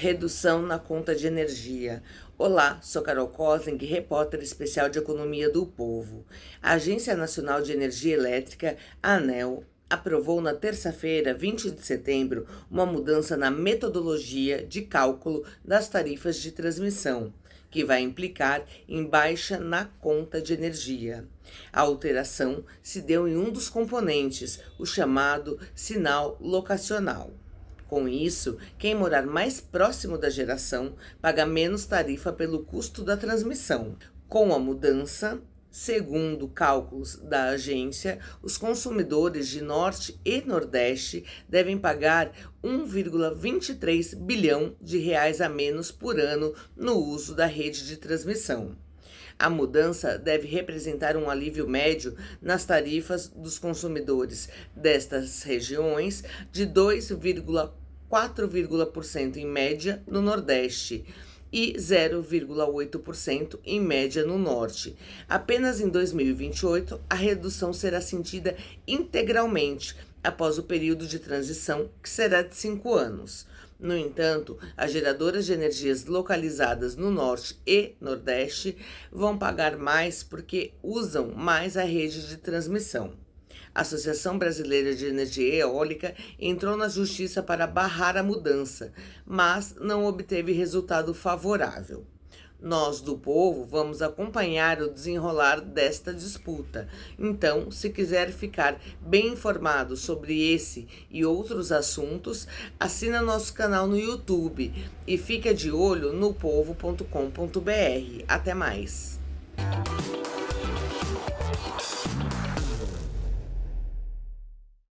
redução na conta de energia. Olá, sou Carol Kosling, repórter especial de Economia do Povo. A Agência Nacional de Energia Elétrica, ANEL, aprovou na terça-feira, 20 de setembro, uma mudança na metodologia de cálculo das tarifas de transmissão, que vai implicar em baixa na conta de energia. A alteração se deu em um dos componentes, o chamado sinal locacional. Com isso, quem morar mais próximo da geração paga menos tarifa pelo custo da transmissão. Com a mudança, Segundo cálculos da agência, os consumidores de Norte e Nordeste devem pagar 1,23 bilhão de reais a menos por ano no uso da rede de transmissão. A mudança deve representar um alívio médio nas tarifas dos consumidores destas regiões de 2,4 4,1% em média no Nordeste e 0,8% em média no norte. Apenas em 2028, a redução será sentida integralmente após o período de transição, que será de cinco anos. No entanto, as geradoras de energias localizadas no Norte e Nordeste vão pagar mais porque usam mais a rede de transmissão. A Associação Brasileira de Energia Eólica entrou na justiça para barrar a mudança, mas não obteve resultado favorável. Nós do povo vamos acompanhar o desenrolar desta disputa. Então, se quiser ficar bem informado sobre esse e outros assuntos, assina nosso canal no YouTube e fica de olho no povo.com.br. Até mais.